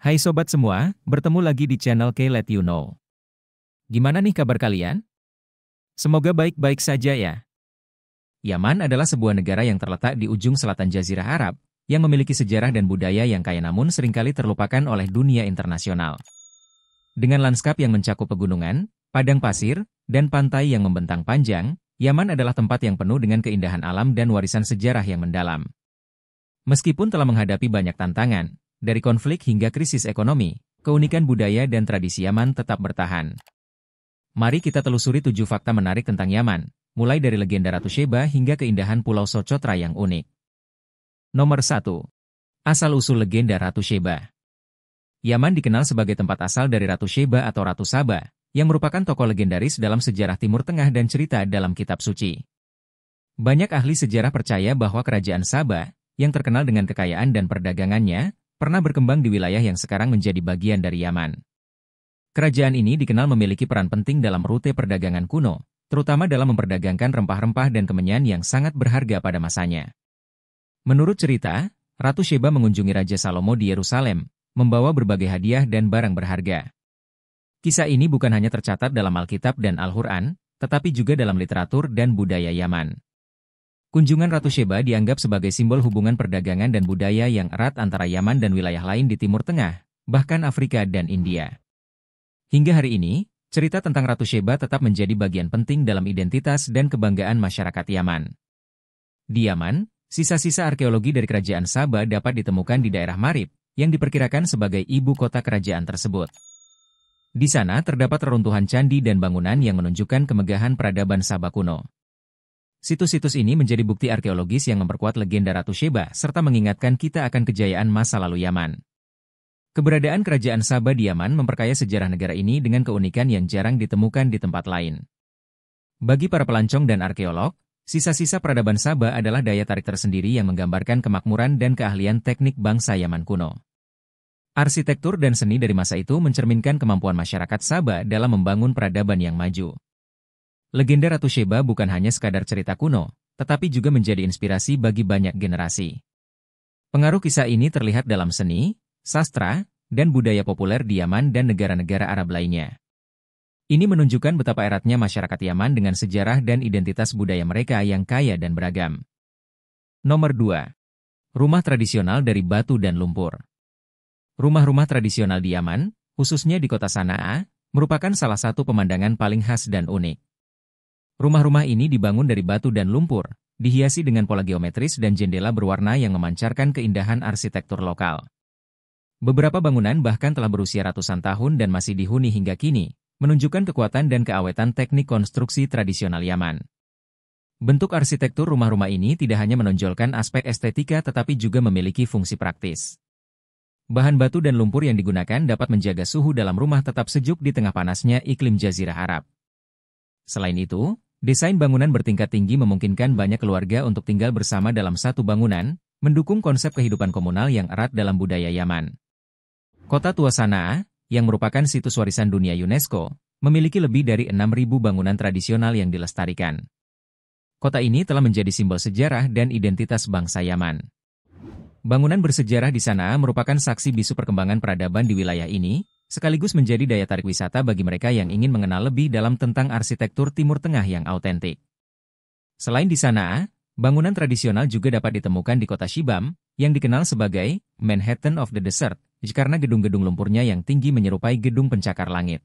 Hai sobat semua, bertemu lagi di channel K Let You Know. Gimana nih kabar kalian? Semoga baik-baik saja ya. Yaman adalah sebuah negara yang terletak di ujung selatan Jazirah Arab, yang memiliki sejarah dan budaya yang kaya namun seringkali terlupakan oleh dunia internasional. Dengan lanskap yang mencakup pegunungan, padang pasir, dan pantai yang membentang panjang, Yaman adalah tempat yang penuh dengan keindahan alam dan warisan sejarah yang mendalam. Meskipun telah menghadapi banyak tantangan, dari konflik hingga krisis ekonomi, keunikan budaya dan tradisi Yaman tetap bertahan. Mari kita telusuri tujuh fakta menarik tentang Yaman, mulai dari legenda Ratu Sheba hingga keindahan Pulau Socotra yang unik. Nomor 1. Asal-usul legenda Ratu Sheba Yaman dikenal sebagai tempat asal dari Ratu Sheba atau Ratu Saba, yang merupakan tokoh legendaris dalam sejarah Timur Tengah dan cerita dalam kitab suci. Banyak ahli sejarah percaya bahwa kerajaan Saba, yang terkenal dengan kekayaan dan perdagangannya, pernah berkembang di wilayah yang sekarang menjadi bagian dari Yaman. Kerajaan ini dikenal memiliki peran penting dalam rute perdagangan kuno, terutama dalam memperdagangkan rempah-rempah dan kemenyan yang sangat berharga pada masanya. Menurut cerita, Ratu Sheba mengunjungi Raja Salomo di Yerusalem, membawa berbagai hadiah dan barang berharga. Kisah ini bukan hanya tercatat dalam Alkitab dan Al-Quran, tetapi juga dalam literatur dan budaya Yaman. Kunjungan Ratu Sheba dianggap sebagai simbol hubungan perdagangan dan budaya yang erat antara Yaman dan wilayah lain di Timur Tengah, bahkan Afrika dan India. Hingga hari ini, cerita tentang Ratu Sheba tetap menjadi bagian penting dalam identitas dan kebanggaan masyarakat Yaman. Di Yaman, sisa-sisa arkeologi dari Kerajaan Saba dapat ditemukan di daerah Marib, yang diperkirakan sebagai ibu kota kerajaan tersebut. Di sana terdapat reruntuhan candi dan bangunan yang menunjukkan kemegahan peradaban Saba kuno. Situs-situs ini menjadi bukti arkeologis yang memperkuat legenda Ratu Sheba serta mengingatkan kita akan kejayaan masa lalu Yaman. Keberadaan kerajaan Sabah di Yaman memperkaya sejarah negara ini dengan keunikan yang jarang ditemukan di tempat lain. Bagi para pelancong dan arkeolog, sisa-sisa peradaban Sabah adalah daya tarik tersendiri yang menggambarkan kemakmuran dan keahlian teknik bangsa Yaman kuno. Arsitektur dan seni dari masa itu mencerminkan kemampuan masyarakat Sabah dalam membangun peradaban yang maju. Legenda Ratu Sheba bukan hanya sekadar cerita kuno, tetapi juga menjadi inspirasi bagi banyak generasi. Pengaruh kisah ini terlihat dalam seni, sastra, dan budaya populer di Yaman dan negara-negara Arab lainnya. Ini menunjukkan betapa eratnya masyarakat Yaman dengan sejarah dan identitas budaya mereka yang kaya dan beragam. Nomor 2. Rumah tradisional dari batu dan lumpur. Rumah-rumah tradisional di Yaman, khususnya di kota Sana'a, merupakan salah satu pemandangan paling khas dan unik. Rumah-rumah ini dibangun dari batu dan lumpur, dihiasi dengan pola geometris dan jendela berwarna yang memancarkan keindahan arsitektur lokal. Beberapa bangunan bahkan telah berusia ratusan tahun dan masih dihuni hingga kini, menunjukkan kekuatan dan keawetan teknik konstruksi tradisional Yaman. Bentuk arsitektur rumah-rumah ini tidak hanya menonjolkan aspek estetika tetapi juga memiliki fungsi praktis. Bahan batu dan lumpur yang digunakan dapat menjaga suhu dalam rumah tetap sejuk di tengah panasnya iklim jazirah Arab. Selain itu, Desain bangunan bertingkat tinggi memungkinkan banyak keluarga untuk tinggal bersama dalam satu bangunan, mendukung konsep kehidupan komunal yang erat dalam budaya Yaman. Kota tua Sanaa, yang merupakan situs warisan dunia UNESCO, memiliki lebih dari 6.000 bangunan tradisional yang dilestarikan. Kota ini telah menjadi simbol sejarah dan identitas bangsa Yaman. Bangunan bersejarah di sana merupakan saksi bisu perkembangan peradaban di wilayah ini, sekaligus menjadi daya tarik wisata bagi mereka yang ingin mengenal lebih dalam tentang arsitektur Timur Tengah yang autentik. Selain di sana, bangunan tradisional juga dapat ditemukan di kota Shibam, yang dikenal sebagai Manhattan of the Desert, karena gedung-gedung lumpurnya yang tinggi menyerupai gedung pencakar langit.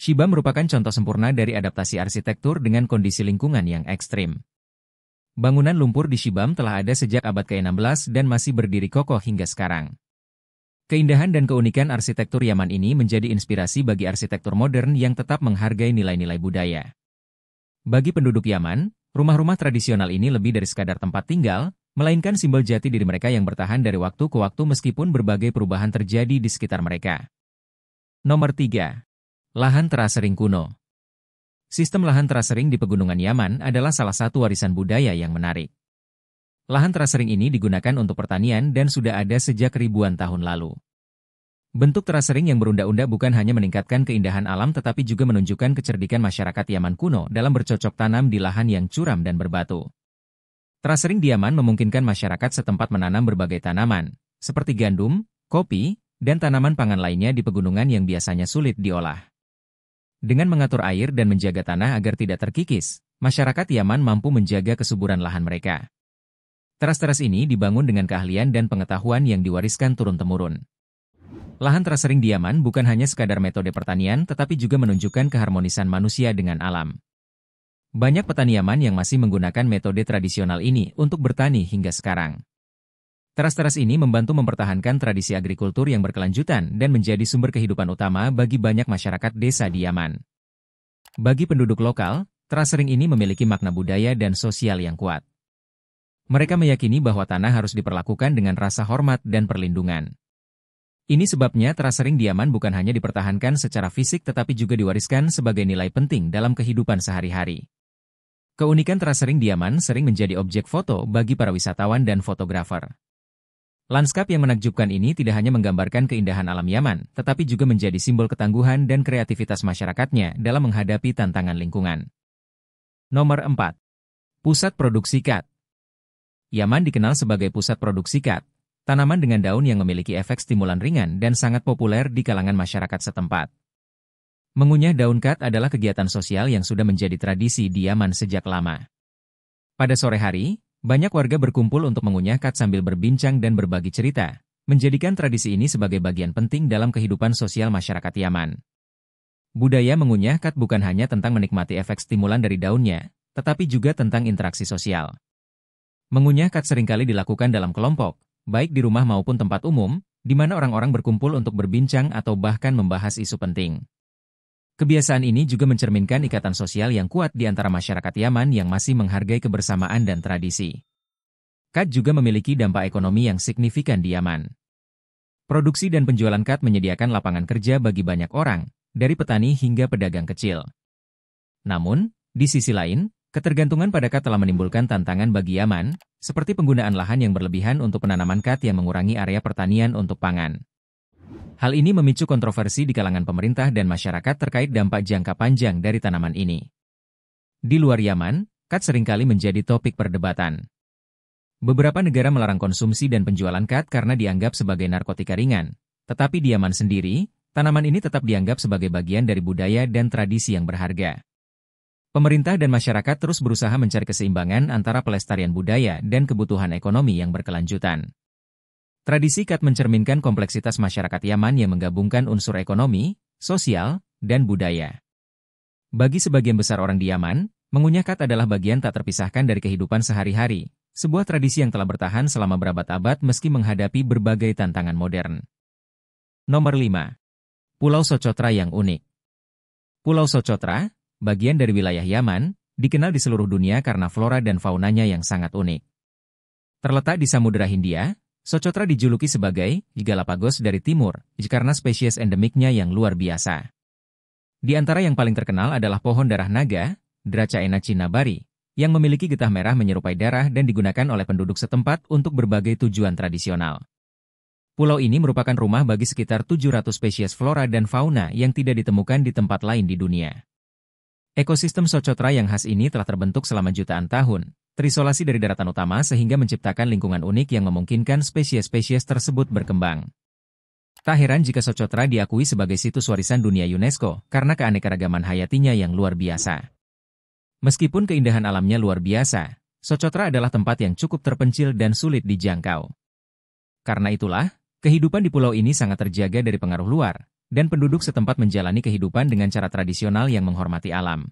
Shibam merupakan contoh sempurna dari adaptasi arsitektur dengan kondisi lingkungan yang ekstrim. Bangunan lumpur di Shibam telah ada sejak abad ke-16 dan masih berdiri kokoh hingga sekarang. Keindahan dan keunikan arsitektur Yaman ini menjadi inspirasi bagi arsitektur modern yang tetap menghargai nilai-nilai budaya. Bagi penduduk Yaman, rumah-rumah tradisional ini lebih dari sekadar tempat tinggal, melainkan simbol jati diri mereka yang bertahan dari waktu ke waktu meskipun berbagai perubahan terjadi di sekitar mereka. Nomor 3. Lahan Terasering Kuno Sistem lahan terasering di Pegunungan Yaman adalah salah satu warisan budaya yang menarik. Lahan terasering ini digunakan untuk pertanian dan sudah ada sejak ribuan tahun lalu. Bentuk terasering yang berunda-unda bukan hanya meningkatkan keindahan alam tetapi juga menunjukkan kecerdikan masyarakat Yaman kuno dalam bercocok tanam di lahan yang curam dan berbatu. Terasering di Yaman memungkinkan masyarakat setempat menanam berbagai tanaman, seperti gandum, kopi, dan tanaman pangan lainnya di pegunungan yang biasanya sulit diolah. Dengan mengatur air dan menjaga tanah agar tidak terkikis, masyarakat Yaman mampu menjaga kesuburan lahan mereka. Teras-teras ini dibangun dengan keahlian dan pengetahuan yang diwariskan turun-temurun. Lahan teras sering diaman bukan hanya sekadar metode pertanian tetapi juga menunjukkan keharmonisan manusia dengan alam. Banyak petani Yaman yang masih menggunakan metode tradisional ini untuk bertani hingga sekarang. Teras-teras ini membantu mempertahankan tradisi agrikultur yang berkelanjutan dan menjadi sumber kehidupan utama bagi banyak masyarakat desa di Yaman. Bagi penduduk lokal, teras sering ini memiliki makna budaya dan sosial yang kuat. Mereka meyakini bahwa tanah harus diperlakukan dengan rasa hormat dan perlindungan. Ini sebabnya terasering diaman bukan hanya dipertahankan secara fisik tetapi juga diwariskan sebagai nilai penting dalam kehidupan sehari-hari. Keunikan terasering diaman sering menjadi objek foto bagi para wisatawan dan fotografer. Lanskap yang menakjubkan ini tidak hanya menggambarkan keindahan alam Yaman, tetapi juga menjadi simbol ketangguhan dan kreativitas masyarakatnya dalam menghadapi tantangan lingkungan. Nomor 4. Pusat Produksi Kat Yaman dikenal sebagai pusat produksi kat, tanaman dengan daun yang memiliki efek stimulan ringan dan sangat populer di kalangan masyarakat setempat. Mengunyah daun kat adalah kegiatan sosial yang sudah menjadi tradisi di Yaman sejak lama. Pada sore hari, banyak warga berkumpul untuk mengunyah kat sambil berbincang dan berbagi cerita, menjadikan tradisi ini sebagai bagian penting dalam kehidupan sosial masyarakat Yaman. Budaya mengunyah kat bukan hanya tentang menikmati efek stimulan dari daunnya, tetapi juga tentang interaksi sosial. Mengunyah kat seringkali dilakukan dalam kelompok, baik di rumah maupun tempat umum, di mana orang-orang berkumpul untuk berbincang atau bahkan membahas isu penting. Kebiasaan ini juga mencerminkan ikatan sosial yang kuat di antara masyarakat Yaman yang masih menghargai kebersamaan dan tradisi. Kat juga memiliki dampak ekonomi yang signifikan di Yaman. Produksi dan penjualan kat menyediakan lapangan kerja bagi banyak orang, dari petani hingga pedagang kecil. Namun, di sisi lain, Ketergantungan pada kat telah menimbulkan tantangan bagi Yaman, seperti penggunaan lahan yang berlebihan untuk penanaman kat yang mengurangi area pertanian untuk pangan. Hal ini memicu kontroversi di kalangan pemerintah dan masyarakat terkait dampak jangka panjang dari tanaman ini. Di luar Yaman, kat seringkali menjadi topik perdebatan. Beberapa negara melarang konsumsi dan penjualan kat karena dianggap sebagai narkotika ringan. Tetapi di Yaman sendiri, tanaman ini tetap dianggap sebagai bagian dari budaya dan tradisi yang berharga. Pemerintah dan masyarakat terus berusaha mencari keseimbangan antara pelestarian budaya dan kebutuhan ekonomi yang berkelanjutan. Tradisi Kat mencerminkan kompleksitas masyarakat Yaman yang menggabungkan unsur ekonomi, sosial, dan budaya. Bagi sebagian besar orang di Yaman, mengunyah Kat adalah bagian tak terpisahkan dari kehidupan sehari-hari, sebuah tradisi yang telah bertahan selama berabad-abad meski menghadapi berbagai tantangan modern. Nomor 5. Pulau Socotra yang unik Pulau Socotra, bagian dari wilayah Yaman, dikenal di seluruh dunia karena flora dan faunanya yang sangat unik. Terletak di Samudera Hindia, Socotra dijuluki sebagai Galapagos dari timur karena spesies endemiknya yang luar biasa. Di antara yang paling terkenal adalah pohon darah naga, Dracaena cinnabari, yang memiliki getah merah menyerupai darah dan digunakan oleh penduduk setempat untuk berbagai tujuan tradisional. Pulau ini merupakan rumah bagi sekitar 700 spesies flora dan fauna yang tidak ditemukan di tempat lain di dunia. Ekosistem Socotra yang khas ini telah terbentuk selama jutaan tahun, terisolasi dari daratan utama sehingga menciptakan lingkungan unik yang memungkinkan spesies-spesies tersebut berkembang. Tak heran jika Socotra diakui sebagai situs warisan dunia UNESCO karena keanekaragaman hayatinya yang luar biasa. Meskipun keindahan alamnya luar biasa, Socotra adalah tempat yang cukup terpencil dan sulit dijangkau. Karena itulah, kehidupan di pulau ini sangat terjaga dari pengaruh luar, dan penduduk setempat menjalani kehidupan dengan cara tradisional yang menghormati alam.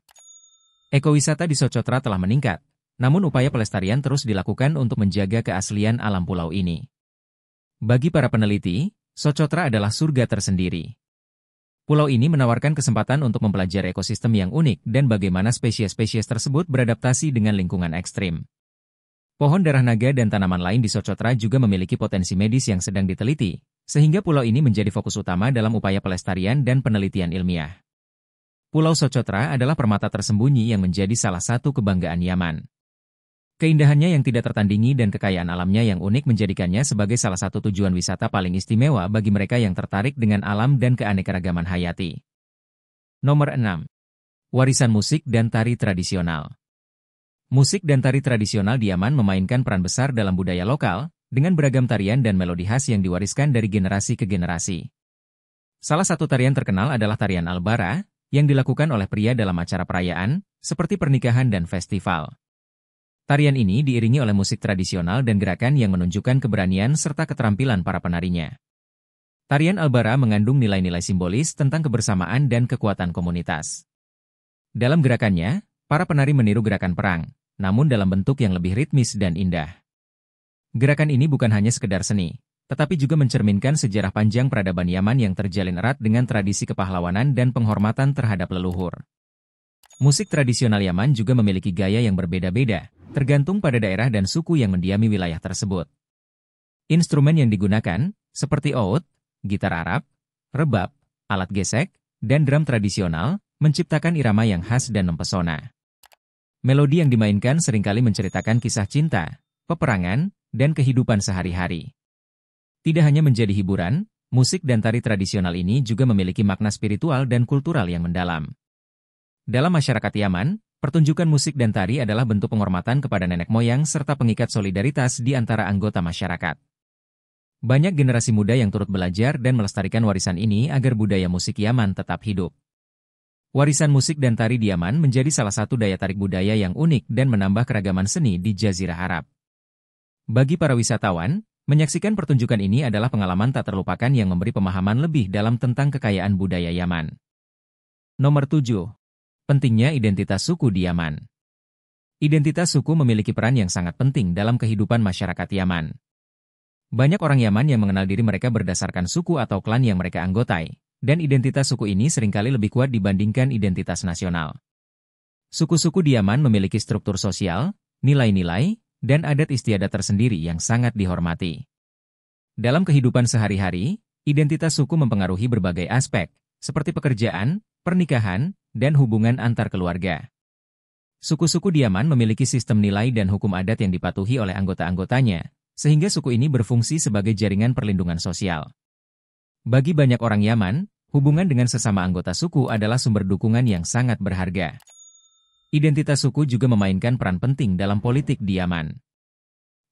Ekowisata di Socotra telah meningkat, namun upaya pelestarian terus dilakukan untuk menjaga keaslian alam pulau ini. Bagi para peneliti, Socotra adalah surga tersendiri. Pulau ini menawarkan kesempatan untuk mempelajari ekosistem yang unik dan bagaimana spesies-spesies tersebut beradaptasi dengan lingkungan ekstrim. Pohon darah naga dan tanaman lain di Socotra juga memiliki potensi medis yang sedang diteliti, sehingga pulau ini menjadi fokus utama dalam upaya pelestarian dan penelitian ilmiah. Pulau Socotra adalah permata tersembunyi yang menjadi salah satu kebanggaan Yaman. Keindahannya yang tidak tertandingi dan kekayaan alamnya yang unik menjadikannya sebagai salah satu tujuan wisata paling istimewa bagi mereka yang tertarik dengan alam dan keanekaragaman hayati. Nomor 6. Warisan musik dan tari tradisional. Musik dan tari tradisional di Yaman memainkan peran besar dalam budaya lokal, dengan beragam tarian dan melodi khas yang diwariskan dari generasi ke generasi. Salah satu tarian terkenal adalah tarian Albara, yang dilakukan oleh pria dalam acara perayaan, seperti pernikahan dan festival. Tarian ini diiringi oleh musik tradisional dan gerakan yang menunjukkan keberanian serta keterampilan para penarinya. Tarian Albara mengandung nilai-nilai simbolis tentang kebersamaan dan kekuatan komunitas. Dalam gerakannya, para penari meniru gerakan perang, namun dalam bentuk yang lebih ritmis dan indah. Gerakan ini bukan hanya sekedar seni, tetapi juga mencerminkan sejarah panjang peradaban Yaman yang terjalin erat dengan tradisi kepahlawanan dan penghormatan terhadap leluhur. Musik tradisional Yaman juga memiliki gaya yang berbeda-beda, tergantung pada daerah dan suku yang mendiami wilayah tersebut. Instrumen yang digunakan, seperti oud, gitar Arab, rebab, alat gesek, dan drum tradisional, menciptakan irama yang khas dan mempesona. Melodi yang dimainkan seringkali menceritakan kisah cinta, peperangan, dan kehidupan sehari-hari. Tidak hanya menjadi hiburan, musik dan tari tradisional ini juga memiliki makna spiritual dan kultural yang mendalam. Dalam masyarakat Yaman, pertunjukan musik dan tari adalah bentuk penghormatan kepada nenek moyang serta pengikat solidaritas di antara anggota masyarakat. Banyak generasi muda yang turut belajar dan melestarikan warisan ini agar budaya musik Yaman tetap hidup. Warisan musik dan tari di Yaman menjadi salah satu daya tarik budaya yang unik dan menambah keragaman seni di Jazirah Arab. Bagi para wisatawan, menyaksikan pertunjukan ini adalah pengalaman tak terlupakan yang memberi pemahaman lebih dalam tentang kekayaan budaya Yaman. Nomor 7. Pentingnya identitas suku di Yaman. Identitas suku memiliki peran yang sangat penting dalam kehidupan masyarakat Yaman. Banyak orang Yaman yang mengenal diri mereka berdasarkan suku atau klan yang mereka anggotai, dan identitas suku ini seringkali lebih kuat dibandingkan identitas nasional. Suku-suku di Yaman memiliki struktur sosial, nilai-nilai, dan adat istiadat tersendiri yang sangat dihormati. Dalam kehidupan sehari-hari, identitas suku mempengaruhi berbagai aspek, seperti pekerjaan, pernikahan, dan hubungan antar keluarga. Suku-suku Diaman memiliki sistem nilai dan hukum adat yang dipatuhi oleh anggota-anggotanya, sehingga suku ini berfungsi sebagai jaringan perlindungan sosial. Bagi banyak orang Yaman, hubungan dengan sesama anggota suku adalah sumber dukungan yang sangat berharga. Identitas suku juga memainkan peran penting dalam politik di Yaman.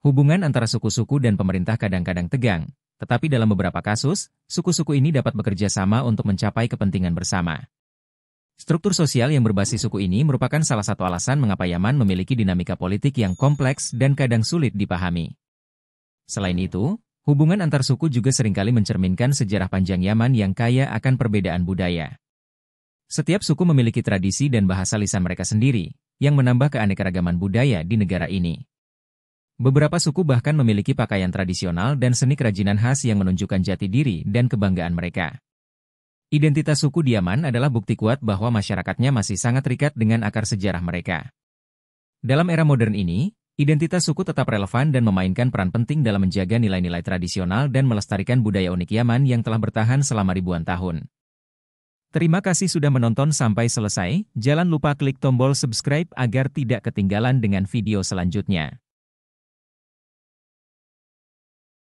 Hubungan antara suku-suku dan pemerintah kadang-kadang tegang, tetapi dalam beberapa kasus, suku-suku ini dapat bekerja sama untuk mencapai kepentingan bersama. Struktur sosial yang berbasis suku ini merupakan salah satu alasan mengapa Yaman memiliki dinamika politik yang kompleks dan kadang sulit dipahami. Selain itu, hubungan antar suku juga seringkali mencerminkan sejarah panjang Yaman yang kaya akan perbedaan budaya. Setiap suku memiliki tradisi dan bahasa lisan mereka sendiri, yang menambah keanekaragaman budaya di negara ini. Beberapa suku bahkan memiliki pakaian tradisional dan seni kerajinan khas yang menunjukkan jati diri dan kebanggaan mereka. Identitas suku Diaman adalah bukti kuat bahwa masyarakatnya masih sangat terikat dengan akar sejarah mereka. Dalam era modern ini, identitas suku tetap relevan dan memainkan peran penting dalam menjaga nilai-nilai tradisional dan melestarikan budaya unik Yaman yang telah bertahan selama ribuan tahun. Terima kasih sudah menonton sampai selesai, jangan lupa klik tombol subscribe agar tidak ketinggalan dengan video selanjutnya.